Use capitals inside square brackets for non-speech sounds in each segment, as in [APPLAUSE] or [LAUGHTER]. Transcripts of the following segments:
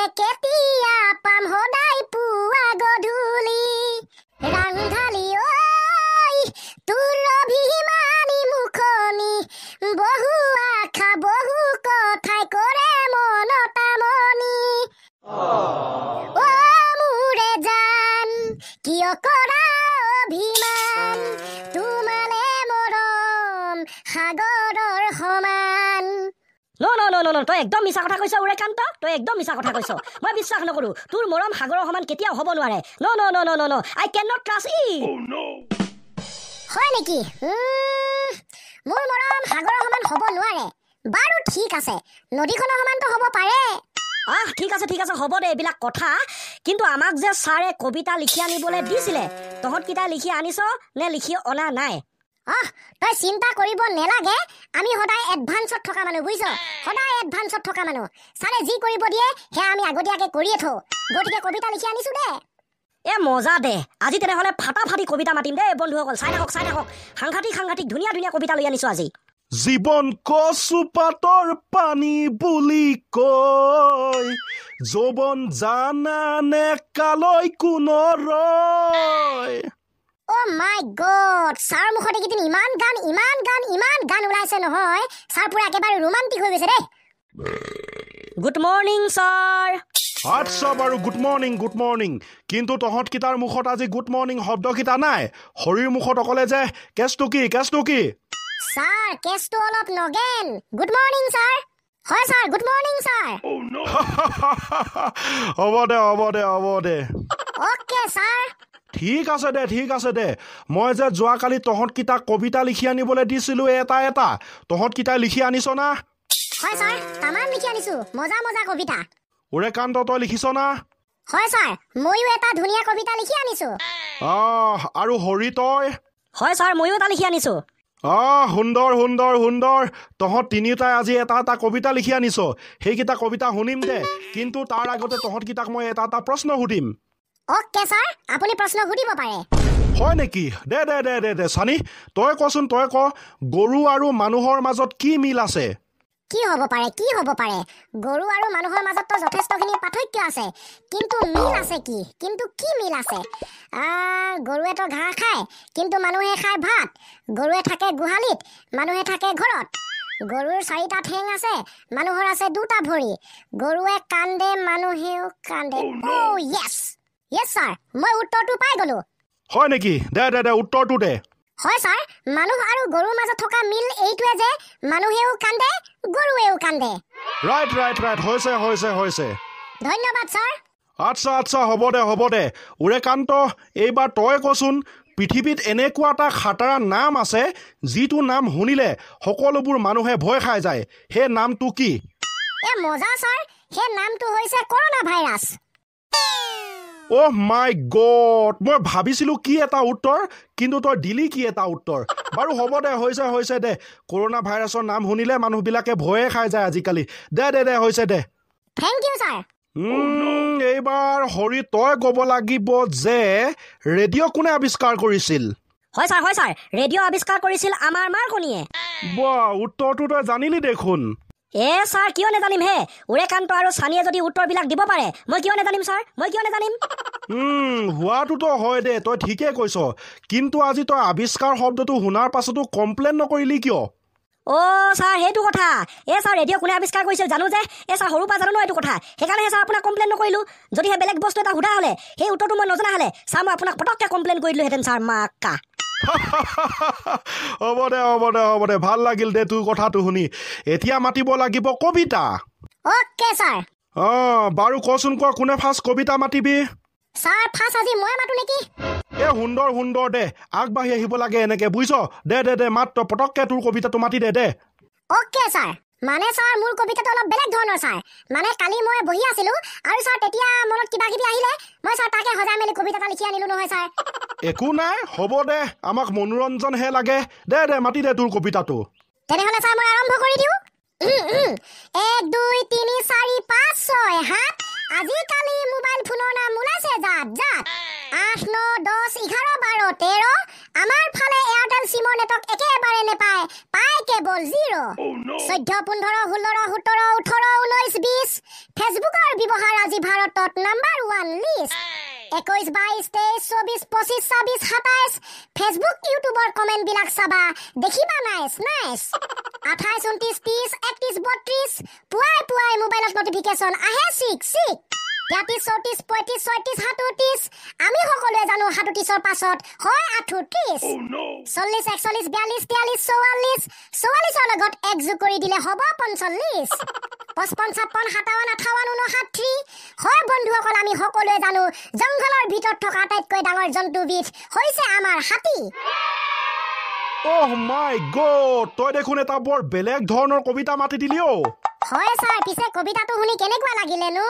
দে কেতিয়া পাম সদায় পুৱা গধূলি ৰান্ধালি ঐ তোৰ অভিমানি মুখনি বহু আশা বহু কথাই কৰে মনতামনি অ মোৰে জান কিয় কৰা অভিমান নহয় তই একদম মিছা কথা কৈছ উৰেকান্ত তই একদম মিছা কথা কৈছ মই বিশ্বাস নকৰো তোৰ মৰম সাগৰৰ সমান কেতিয়াও হ'ব নোৱাৰে ন ন ন ন ন I can not trust it হয় নেকি মোৰ মৰম সাগৰৰ সমান হ'ব নোৱাৰে বাৰু ঠিক আছে নদীখনৰ সমানটো হ'ব পাৰে আহ ঠিক আছে ঠিক আছে হ'ব দে এইবিলাক কথা কিন্তু আমাক যে ছাৰে কবিতা লিখি আনিবলৈ দিছিলে তহঁতকেইটা লিখি আনিছ নে লিখি অনা নাই অহ তই চিন্তা কৰিব নেলাগে আমি সদায় এডভান্সত থকা মানুহ বুজিছ সদায় এডভান্সত থকা মানুহ ছাৰে যি কৰিব দিয়ে সেয়া আমি আগতীয়াকে কৰিয়ে থওঁ গতিকে কবিতা লিখি আনিছো দে এ মজা দে আজি তেনেহ'লে ফাটা ফাটি কবিতা মাতিম দে বন্ধুসকল চাই থাকক চাই থাকক সাংঘাতিক সাংঘাতিক ধুনীয়া ধুনীয়া কবিতা লৈ আনিছো আজি জীৱন কচুপাতৰ পানী বুলি কয় যৌৱন জানানে কালৈ কোনৰ ৰয় মাই গড ছাৰ মুখত এইকেইদিন ইমান গান ইমান গান ইমান গান ওলাইছে নহয় ছাৰ পূৰা একেবাৰে ৰোমান্টিক হৈ গৈছে দেই good morning sir good morning good morning কিন্তু তহঁতকেইটাৰ মুখত আজি গুড মৰ্ণিং শব্দকেইটা নাই হৰিৰ মুখত অকলে যে কেচটো কি কেচটো কি ছাৰ কেচটো অলপ নগেন গুড মৰ্ণিং ছাৰ হয় sir good morning sir oh, [LAUGHS] হ'ব দে হ'ব দে হ'ব দে অ'কে ছাৰ ঠিক আছে দে ঠিক আছে দে মই যে যোৱাকালি তহঁতকেইটা কবিতা লিখি আনিবলৈ দিছিলোঁ এটা এটা তহঁত তিনিওটাই আজি কবিতা লিখি আনিছ সেইকেইটা কবিতা শুনিম দে কিন্তু তাৰ আগতে তহঁতকেইটাক মই এটা এটা প্ৰশ্ন সুধিম অ'কে ছাৰ আপুনি প্ৰশ্ন সুধিব পাৰে হয় নেকি দে দে দে দে দে ছানি তই কচোন তই ক গৰু আৰু মানুহৰ মাজত কি মিল আছে কি হ'ব পাৰে কি হ'ব পাৰে গৰু আৰু মানুহৰ মাজততো যথেষ্টখিনি পাৰ্থক্য আছে কিন্তু মিল আছে কি কিন্তু কি মিল আছে গৰুৱেতো ঘাঁহ খায় কিন্তু মানুহে খায় ভাত গৰুৱে থাকে গোহালিত মানুহে থাকে ঘৰত গৰুৰ চাৰিটা ঠেং আছে মানুহৰ আছে দুটা ভৰি গৰুৱে কান্দে মানুহেও কান্দে অ' oh, yes oh, yes sir মই উত্তৰটো পাই গ'লো হয় নেকি দে দে দে উত্তৰটো দে হয় ছাৰ মানুহ আৰু গৰুৰ মাজত থকা মিল এইটোৱে যে মানুহেও কান্দে গৰুৱেও কান্দে ৰাইট ৰাইট ৰাইট হৈছে হৈছে হৈছে ধন্যবাদ ছাৰ আচ্ছা আচ্ছা হ'ব দে হ'ব দে উৰেকান্ত এইবাৰ তই কচোন পৃথিৱীত এনেকুৱা এটা নাম আছে যিটো নাম শুনিলে সকলোবোৰ মানুহে ভয় খাই যায় সেই নামটো কি এ মজা ছাৰ সেই নামটো হৈছে corona virus oh' my god মই ভাবিছিলোঁ কি এটা উত্তৰ কিন্তু তই দিলি কি এটা উত্তৰ বাৰু হ'ব দে হৈছে হৈছে দে কৰোণা ভাইৰাছৰ নাম শুনিলে মানুহবিলাকে ভয়ে খাই যায় আজিকালি দে দে দে হৈছে দে থেংক ইউ এইবাৰ হৰি তই ক'ব লাগিব যে ৰেডিঅ' কোনে আৱিষ্কাৰ কৰিছিল হয় ছাৰ হয় ছাৰ ৰেডিঅ' আৱিষ্কাৰ কৰিছিল আমাৰ মাৰ কোনিয়ে বা উত্তৰটো তই জানিলি দেখোন এ ছাৰ কিয় নেজানিম হে উৰেকান্ত আৰু ছানীয়ে যদি উত্তৰবিলাক দিব পাৰে মই কিয় নেজানিম ছাৰ মই কিয় নেজানিম হোৱাটোতো হয় দে তই ঠিকে কৈছ কিন্তু আজি তই আৱিষ্কাৰ শব্দটো শুনাৰ পাছতো কমপ্লেইন নকৰিলি কিয় অ' ছাৰ সেইটো কথা এ ছাৰ ৰেডিঅ' কোনে আৱিষ্কাৰ কৰিছিল জানো যে এই ছাৰ সৰু পৰা জানো ন এইটো কথা সেইকাৰণে ছাৰ আপোনাক কমপ্লেইন নকৰিলোঁ যদিহে বেলেগ বস্তু এটা সোধা হ'লে সেই উত্তৰটো মই নজনা হ'লে ছাৰ মই আপোনাক পটককৈ কমপ্লেইন কৰি দিলোঁহেঁতেন ছাৰ মাক্কা হ'ব দে হ'ব দে হ'ব দে ভাল লাগিল দে তোৰ কথাটো শুনি এতিয়া মাতিব লাগিব কবিতা অকে ছাৰ অঁ বাৰু কচোন কোৱা কোনে ফাৰ্ষ্ট কবিতা মাতিবি ছাৰ ফাৰ্ষ্ট আজি মই মাতো নেকি এ সুন্দৰ সুন্দৰ দে আগবাঢ়ি আহিব লাগে এনেকে বুজিছ দে দে দে মাত তই পটককে তোৰ কবিতাটো মাতি দে দে অ'কে ছাৰ মানে ছাৰ মোৰ কবিতাটো অলপ বেলেগ ধৰণৰ ছাৰ মানে কালি মই বহি আছিলোঁ আৰু ছাৰ তেতিয়া মনত কিবা কিবি আহিলে মই ছাৰ তাকে সজাই মেলি কবিতা এটা লিখি আনিলোঁ নহয় ছাৰ একো নাই হ'ব দে আমাক মনোৰঞ্জনহে লাগে দে দে মাতি দে তোৰ কবিতাটো তেনেহ'লে ছাৰ মই আৰম্ভ কৰি দিওঁ এক দুই তিনি চাৰি পাঁচ ছয় সাত আজিকালি মোবাইল ফোনৰ নাম ওলাইছে জাত জাত আঠ ন দহ এঘাৰ বাৰ তেৰ আমাৰ ফালে এয়াৰটেল চিমৰ নেটৱৰ্ক একেবাৰে নেপায় পায় কেৱল জিৰ' oh, চৈধ্য পোন্ধৰ ষোল্ল সোতৰ ওঠৰ ঊনৈছ বিছ ফেচবুকৰ ব্যৱহাৰ আজি ভাৰতত নাম্বাৰ ওৱান লিষ্ট একৈছ বাইছ তেইছ চৌবিছ পঁচিছ ছাব্বিছ সাতাইছ ফেচবুক ইউটিউবৰ কমেণ্টবিলাক চাবা দেখিবা নাইছ নাইছ আঠাইছ ঊনত্ৰিছ ত্ৰিছ একত্ৰিছ বত্ৰিছ পুৱাই পুৱাই মোবাইলত নটিফিকেশ্যন আহে চিক চিক তেত্ৰিছ চৌত্ৰিছ পঁয়ত্ৰিছ ছয়ত্ৰিছ সাতত্ৰিছ আমি সকলোৱে জানো সাতত্ৰিছৰ পাছত হয় আঠত্ৰিছ oh, চল্লিছ একচল্লিছ বিয়াল্লিছ তিয়াল্লিছ চৌৱাল্লিছ চৌৱাল্লিছৰ লগত একযোগ কৰি দিলে হ'ব পঞ্চল্লিছ পঁচপন্ন ছাপন্ন সাতাৱন্ন আঠাৱন্ন ঊনষাঠি হয় বন্ধুসকল আমি সকলোৱে জানো জংঘলৰ ভিতৰত থকা আটাইতকৈ ডাঙৰ জন্তুবিধ হৈছে আমাৰ হাতী অহ মাই গড তই দেখোন এটা বৰ বেলেগ ধৰণৰ কবিতা মাতি দিলি অ হয় ছাৰ পিছে কবিতাটো শুনি কেনেকুৱা লাগিলে নো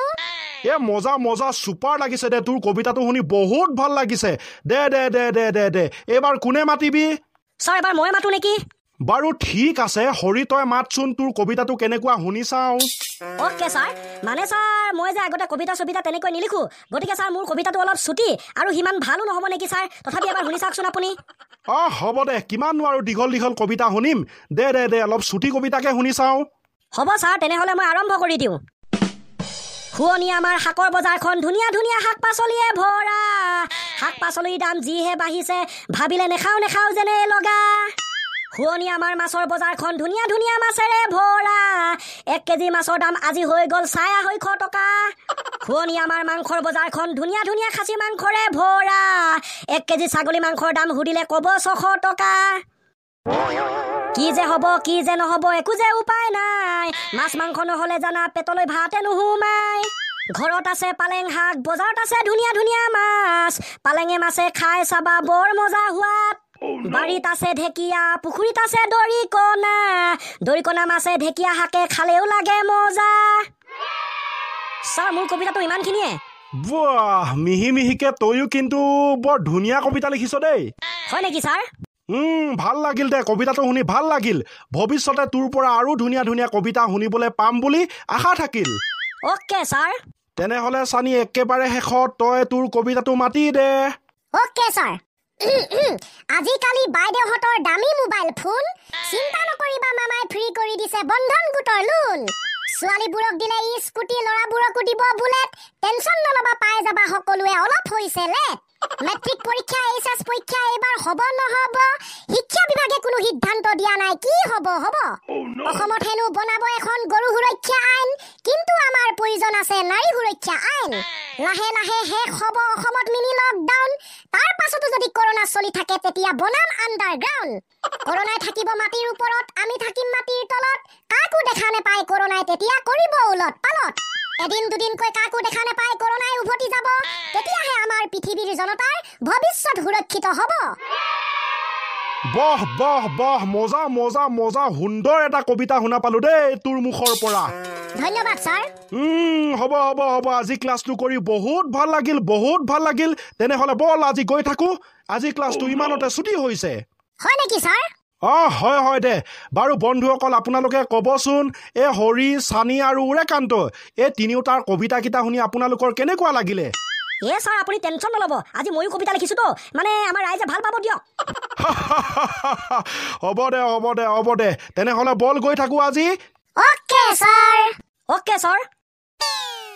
এ মজা মজা ছুপাৰ লাগিছে দে তোৰ কবিতাটো শুনি বহুত ভাল লাগিছে দে দে দে দে দে দে এইবাৰ কোনে মাতিবি ছাৰ এবাৰ মই মাতো নেকি বাৰু ঠিক আছে হৰি তই মাতচোন তোৰ কবিতাটো কেনেকুৱা শুনি চাওঁ অ'কে ছাৰ মানে ছাৰ মই যে আগতে কবিতা চবিতা তেনেকৈ নিলিখোঁ গতিকে ছাৰ মোৰ কবিতাটো অলপ চুটি আৰু সিমান ভালো নহ'ব নেকি ছাৰ তথাপি এবাৰ শুনি চাওকচোন আপুনি অঁ হ'ব দে কিমাননো আৰু দীঘল দীঘল কবিতা শুনিম দে দে দে অলপ চুটি কবিতাকে শুনি চাওঁ হ'ব ছাৰ তেনেহ'লে মই আৰম্ভ কৰি দিওঁ শুৱনি আমাৰ শাকৰ বজাৰখন ধুনীয়া ধুনীয়া শাক পাচলিয়ে ভৰা শাক পাচলিৰ দাম যিহে বাঢ়িছে ভাবিলে নেখাওঁ নেখাওঁ যেনে লগা শুৱনি আমাৰ মাছৰ বজাৰখন ধুনীয়া ধুনীয়া মাছেৰে ভৰা এক কেজি মাছৰ দাম আজি হৈ গ'ল চাৰে আঢ়ৈশ টকা শুৱনি আমাৰ মাংসৰ বজাৰখন ধুনীয়া ধুনীয়া খাচী মাংসৰে ভৰা এক কেজি ছাগলী মাংসৰ দাম সুধিলে ক'ব ছশ টকা কি যে হ'ব কি যে নহ'ব একো যে উপায় নাই মাছ মাংস নহ'লে জানা পেটলৈ ভাতে নুসুমাই ঘৰত আছে পালেং শাক বজাৰত আছে ধুনীয়া ধুনীয়া মাছ পালেঙে মাছে খাই চাবা বৰ মজা হোৱাত Oh, বাৰীত আছে ঢেকীয়া পুখুৰীত আছে দৰিকণা দৰিকণা মাছে ঢেকীয়া শাকে খালেও লাগে মজা ছাৰ মোৰ কবিতাটো ইমানখিনিয়ে মিহি মিহিকে তয়ো কিন্তু বৰ ধুনীয়া কবিতা লিখিছ দেই হয় নেকি ছাৰ উম ভাল লাগিল দে কবিতাটো শুনি ভাল লাগিল ভৱিষ্যতে তোৰ পৰা আৰু ধুনীয়া ধুনীয়া কবিতা শুনিবলৈ পাম বুলি আশা থাকিল অ'কে ছাৰ তেনেহ'লে চানি একেবাৰে শেষত তই তোৰ কবিতাটো মাতি দে অ'কে ছাৰ আজিকালি বাইদেউহঁতৰ দামী মোবাইল ফোন চিন্তা নকৰিবা মামাই ফ্ৰী কৰি দিছে বন্ধন গোটৰ লোন ছোৱালীবোৰক দিলে স্কুটি লৰাবোৰকো দিব বুলেট টেনচন নল'বা পাই যাবা সকলোৱে অলপ হৈছে লেট মেট্ৰিক পৰীক্ষা এইচ পৰীক্ষা এইবাৰ হব নহব শিক্ষা বিভাগে কোনো সিদ্ধান্ত দিয়া নাই কি হব হব oh, অসমত হেনো বনাব এখন গৰু সুৰক্ষা আইন কিন্তু আমাৰ প্ৰয়োজন আছে নাৰী সুৰক্ষা আইন লাহে লাহে শেষ হব অসমত মিনি লকডাউন তাৰ পাছতো যদি কৰোণা চলি থাকে তেতিয়া বনাম আণ্ডাৰগ্ৰাউণ্ড কৰোণাই থাকিব মাটিৰ ওপৰত আমি থাকিম মাটিৰ তলত কাকো দেখা নাপায় কৰোণাই তেতিয়া কৰিব ওলট পালট এদিন দুদিনকৈ কাকো দেখা নাপায় কৰোণাই উভতি যাব তেতিয়াহে আমাৰ পৃথিৱীৰ জনতাৰ ভৱিষ্যত সুৰক্ষিত হ'ব বহ বহ বহ মজা মজা মজা সুন্দৰ এটা কবিতা শুনা পালো দেই তোৰ মুখৰ পৰা ধন্যবাদ ছাৰ উম হব হব হব আজি ক্লাছটো কৰি বহুত ভাল লাগিল বহুত ভাল লাগিল তেনেহলে বল আজি গৈ থাকো আজি ক্লাছটো ইমানতে ছুটি হৈছে হয় নেকি ছাৰ অঁ হয় হয় দে বাৰু বন্ধুসকল আপোনালোকে ক'বচোন এই হৰি চানি আৰু উৰেকান্ত এই তিনিওটাৰ কবিতাকেইটা শুনি আপোনালোকৰ কেনেকুৱা লাগিলে এ ছাৰ আপুনি টেনচন নল'ব আজি ময়ো কবিতা লিখিছোতো মানে আমাৰ ৰাইজে ভাল পাব দিয়ক [LAUGHS] হ'ব দে হ'ব দে হ'ব দে তেনেহ'লে বল গৈ থাকোঁ আজি অ'কে ছাৰ অ'কে ছাৰ